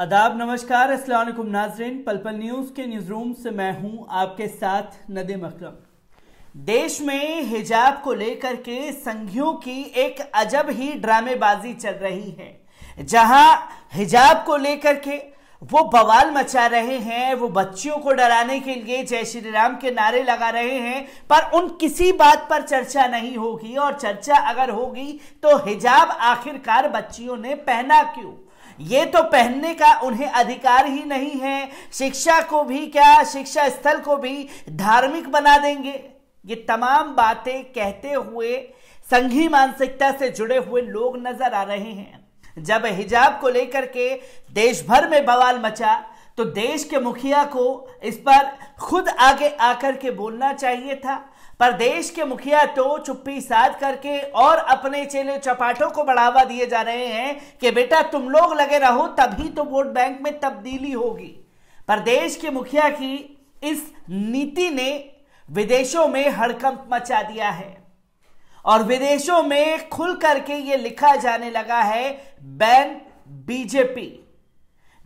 आदाब नमस्कार असलम नाजरीन पलपल न्यूज़ के न्यूज़ रूम से मैं हूं आपके साथ नदीम अकलम देश में हिजाब को लेकर के संघियों की एक अजब ही ड्रामेबाजी चल रही है जहां हिजाब को लेकर के वो बवाल मचा रहे हैं वो बच्चियों को डराने के लिए जय श्री राम के नारे लगा रहे हैं पर उन किसी बात पर चर्चा नहीं होगी और चर्चा अगर होगी तो हिजाब आखिरकार बच्चियों ने पहना क्यों ये तो पहनने का उन्हें अधिकार ही नहीं है शिक्षा को भी क्या शिक्षा स्थल को भी धार्मिक बना देंगे ये तमाम बातें कहते हुए संघी मानसिकता से जुड़े हुए लोग नजर आ रहे हैं जब हिजाब को लेकर के देश भर में बवाल मचा तो देश के मुखिया को इस पर खुद आगे आकर के बोलना चाहिए था पर देश के मुखिया तो चुप्पी साध करके और अपने चेले चपाटों को बढ़ावा दिए जा रहे हैं कि बेटा तुम लोग लगे रहो तभी तो वोट बैंक में तब्दीली होगी पर देश के मुखिया की इस नीति ने विदेशों में हड़कंप मचा दिया है और विदेशों में खुल करके ये लिखा जाने लगा है बैन बीजेपी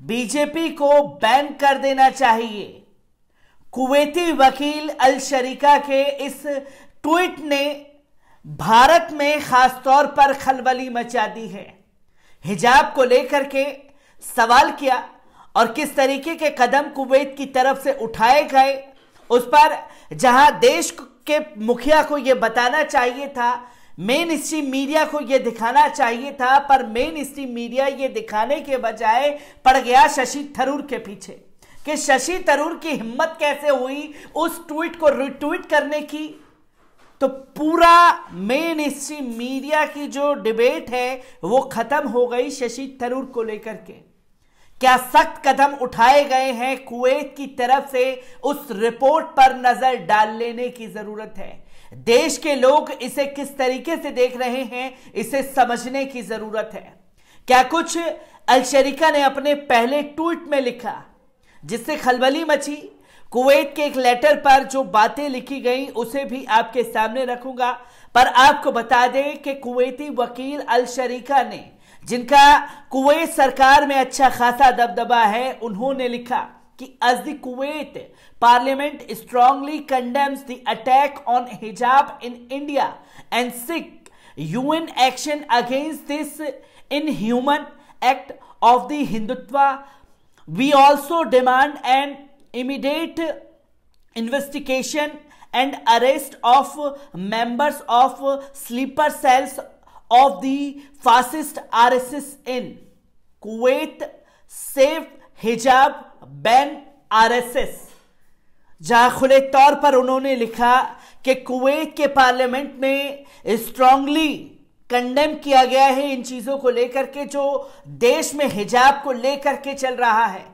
बीजेपी को बैन कर देना चाहिए कुवैती वकील अल शरीका के इस ट्वीट ने भारत में खासतौर पर खलबली मचा दी है हिजाब को लेकर के सवाल किया और किस तरीके के कदम कुवैत की तरफ से उठाए गए उस पर जहां देश के मुखिया को यह बताना चाहिए था मेन स्ट्रीम मीडिया को यह दिखाना चाहिए था पर मेन स्ट्रीम मीडिया ये दिखाने के बजाय पड़ गया शशि थरूर के पीछे कि शशि थरूर की हिम्मत कैसे हुई उस ट्वीट को रिट्वीट करने की तो पूरा मेन स्ट्रीम मीडिया की जो डिबेट है वो खत्म हो गई शशि थरूर को लेकर के क्या सख्त कदम उठाए गए हैं कुवैत की तरफ से उस रिपोर्ट पर नजर डाल लेने की जरूरत है देश के लोग इसे किस तरीके से देख रहे हैं इसे समझने की जरूरत है क्या कुछ अलशरीका ने अपने पहले ट्वीट में लिखा जिससे खलबली मची कुवैत के एक लेटर पर जो बातें लिखी गई उसे भी आपके सामने रखूंगा पर आपको बता दें कि कुवैती वकील अलशरीका ने जिनका कुवैत सरकार में अच्छा खासा दबदबा है उन्होंने लिखा कि as the Kuwait parliament strongly condemns the attack on hijab in India and seek UN action against this inhuman act of the Hindutva we also demand and immediate investigation and arrest of members of sleeper cells of the fascist RSS in Kuwait save hijab ban एस जहां खुले तौर पर उन्होंने लिखा कि Kuwait के parliament में स्ट्रांगली कंडेम किया गया है इन चीजों को लेकर के जो देश में हिजाब को लेकर के चल रहा है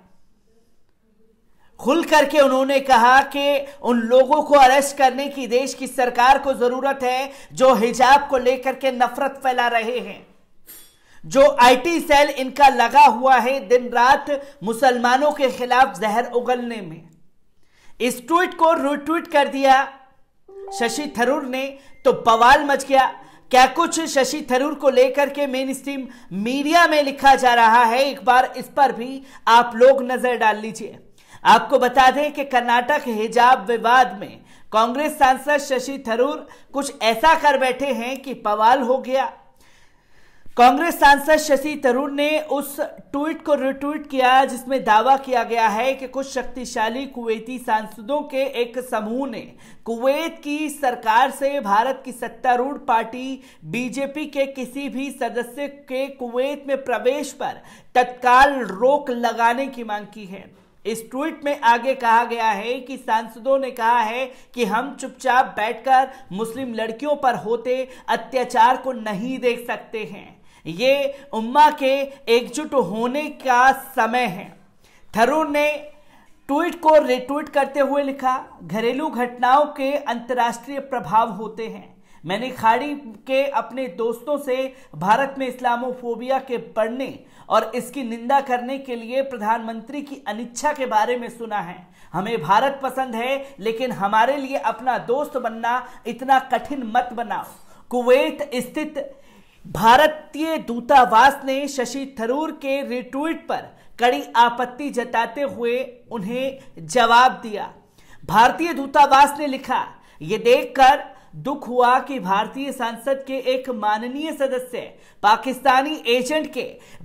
खुल करके उन्होंने कहा कि उन लोगों को अरेस्ट करने की देश की सरकार को जरूरत है जो हिजाब को लेकर के नफरत फैला रहे हैं जो आईटी सेल इनका लगा हुआ है दिन रात मुसलमानों के खिलाफ जहर उगलने में इस ट्वीट को रिट्वीट कर दिया शशि थरूर ने तो बवाल मच गया क्या कुछ शशि थरूर को लेकर के मेन स्ट्रीम मीडिया में लिखा जा रहा है एक बार इस पर भी आप लोग नजर डाल लीजिए आपको बता दें कि कर्नाटक हिजाब विवाद में कांग्रेस सांसद शशि थरूर कुछ ऐसा कर बैठे हैं कि पवाल हो गया कांग्रेस सांसद शशि थरूर ने उस ट्वीट को रिट्वीट किया जिसमें दावा किया गया है कि कुछ शक्तिशाली कुवैती सांसदों के एक समूह ने कुवैत की सरकार से भारत की सत्तारूढ़ पार्टी बीजेपी के किसी भी सदस्य के कुवैत में प्रवेश पर तत्काल रोक लगाने की मांग की है इस ट्वीट में आगे कहा गया है कि सांसदों ने कहा है कि हम चुपचाप बैठकर मुस्लिम लड़कियों पर होते अत्याचार को नहीं देख सकते हैं ये उम्मा के एकजुट होने का समय है थरूर ने ट्वीट को रिट्वीट करते हुए लिखा घरेलू घटनाओं के अंतर्राष्ट्रीय प्रभाव होते हैं मैंने खाड़ी के अपने दोस्तों से भारत में इस्लामोफोबिया के बढ़ने और इसकी निंदा करने के लिए प्रधानमंत्री की अनिच्छा के बारे में सुना है हमें भारत पसंद है लेकिन हमारे लिए अपना दोस्त बनना इतना कठिन मत बनाओ कुवैत स्थित भारतीय दूतावास ने शशि थरूर के रिट्वीट पर कड़ी आपत्ति जताते हुए उन्हें जवाब दिया भारतीय दूतावास ने लिखा ये देखकर दुख हुआ कि भारतीय संसद के एक माननीय सदस्य पाकिस्तानी एजेंट के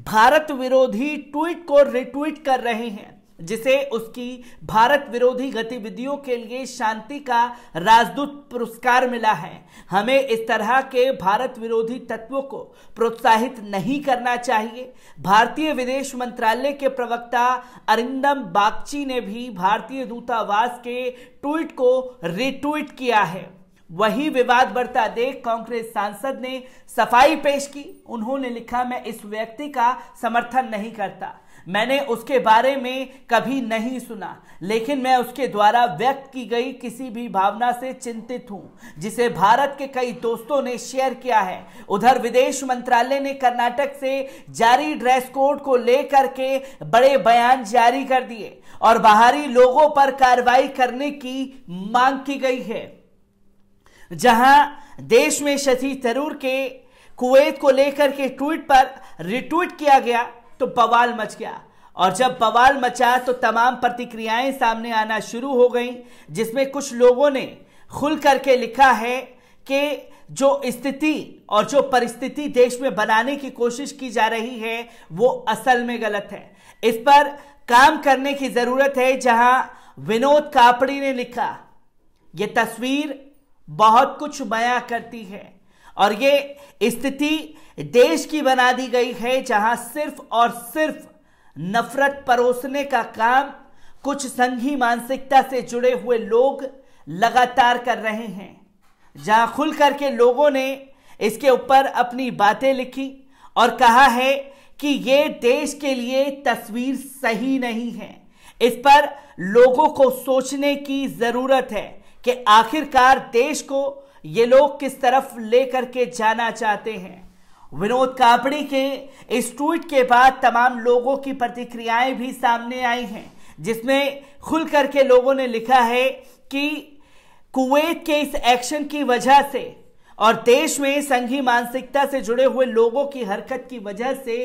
भारत विरोधी ट्वीट को रिट्वीट कर रहे हैं जिसे उसकी भारत विरोधी गतिविधियों के लिए शांति का राजदूत पुरस्कार मिला है हमें इस तरह के भारत विरोधी तत्वों को प्रोत्साहित नहीं करना चाहिए भारतीय विदेश मंत्रालय के प्रवक्ता अरिंदम बागची ने भी भारतीय दूतावास के ट्वीट को रिट्वीट किया है वही विवाद बढ़ता देख कांग्रेस सांसद ने सफाई पेश की उन्होंने लिखा मैं इस व्यक्ति का समर्थन नहीं करता मैंने उसके बारे में कभी नहीं सुना लेकिन मैं उसके द्वारा व्यक्त की गई किसी भी भावना से चिंतित हूं जिसे भारत के कई दोस्तों ने शेयर किया है उधर विदेश मंत्रालय ने कर्नाटक से जारी ड्रेस कोड को लेकर के बड़े बयान जारी कर दिए और बाहरी लोगों पर कार्रवाई करने की मांग की गई है जहां देश में शशि थरूर के कुवैत को लेकर के ट्वीट पर रिट्वीट किया गया तो बवाल मच गया और जब बवाल मचा तो तमाम प्रतिक्रियाएं सामने आना शुरू हो गई जिसमें कुछ लोगों ने खुल करके लिखा है कि जो स्थिति और जो परिस्थिति देश में बनाने की कोशिश की जा रही है वो असल में गलत है इस पर काम करने की जरूरत है जहां विनोद कापड़ी ने लिखा यह तस्वीर बहुत कुछ बयां करती है और ये स्थिति देश की बना दी गई है जहां सिर्फ और सिर्फ नफरत परोसने का काम कुछ संघी मानसिकता से जुड़े हुए लोग लगातार कर रहे हैं जहां खुल करके लोगों ने इसके ऊपर अपनी बातें लिखी और कहा है कि ये देश के लिए तस्वीर सही नहीं है इस पर लोगों को सोचने की जरूरत है कि आखिरकार देश को ये लोग किस तरफ लेकर के जाना चाहते हैं विनोद कापड़ी के इस ट्वीट के बाद तमाम लोगों की प्रतिक्रियाएं भी सामने आई हैं जिसमें खुल करके लोगों ने लिखा है कि कुवैत के इस एक्शन की वजह से और देश में संघी मानसिकता से जुड़े हुए लोगों की हरकत की वजह से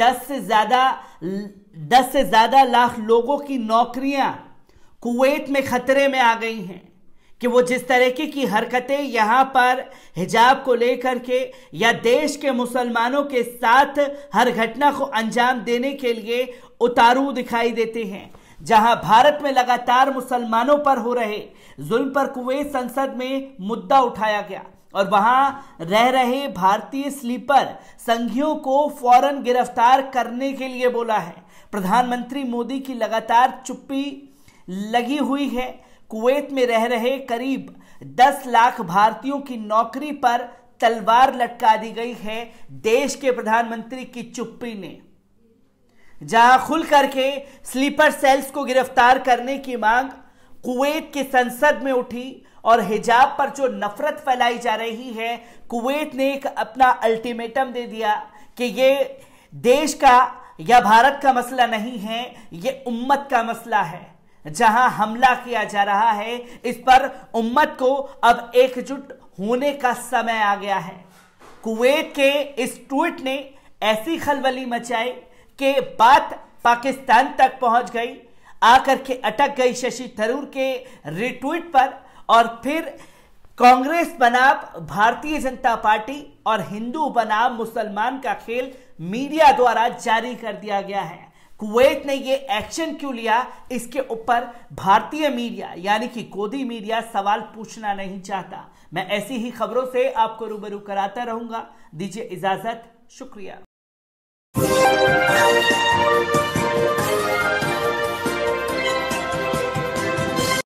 10 से ज्यादा 10 से ज्यादा लाख लोगों की नौकरियां कुवैत में खतरे में आ गई हैं कि वो जिस तरीके की हरकतें यहाँ पर हिजाब को लेकर के या देश के मुसलमानों के साथ हर घटना को अंजाम देने के लिए उतारू दिखाई देते हैं जहां भारत में लगातार मुसलमानों पर हो रहे जुल्म पर कुवैत संसद में मुद्दा उठाया गया और वहां रह रहे भारतीय स्लीपर संघियों को फौरन गिरफ्तार करने के लिए बोला है प्रधानमंत्री मोदी की लगातार चुप्पी लगी हुई है कुवैत में रह रहे करीब 10 लाख भारतीयों की नौकरी पर तलवार लटका दी गई है देश के प्रधानमंत्री की चुप्पी ने जहां खुल करके स्लीपर सेल्स को गिरफ्तार करने की मांग कुवैत की संसद में उठी और हिजाब पर जो नफरत फैलाई जा रही है कुवैत ने एक अपना अल्टीमेटम दे दिया कि ये देश का या भारत का मसला नहीं है ये उम्मत का मसला है जहां हमला किया जा रहा है इस पर उम्मत को अब एकजुट होने का समय आ गया है कुवैत के इस ट्वीट ने ऐसी खलबली मचाई कि बात पाकिस्तान तक पहुंच गई आकर के अटक गई शशि थरूर के रिट्वीट पर और फिर कांग्रेस बनाम भारतीय जनता पार्टी और हिंदू बनाम मुसलमान का खेल मीडिया द्वारा जारी कर दिया गया है कुवैत ने ये एक्शन क्यों लिया इसके ऊपर भारतीय मीडिया यानी कि गोदी मीडिया सवाल पूछना नहीं चाहता मैं ऐसी ही खबरों से आपको रूबरू कराता रहूंगा दीजिए इजाजत शुक्रिया